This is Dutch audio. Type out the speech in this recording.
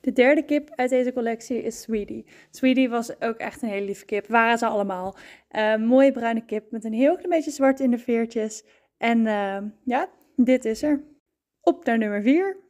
De derde kip uit deze collectie is Sweetie. Sweetie was ook echt een hele lieve kip. Waren ze allemaal. Eh, mooie bruine kip met een heel klein beetje zwart in de veertjes. En eh, ja, dit is er. Op naar nummer vier.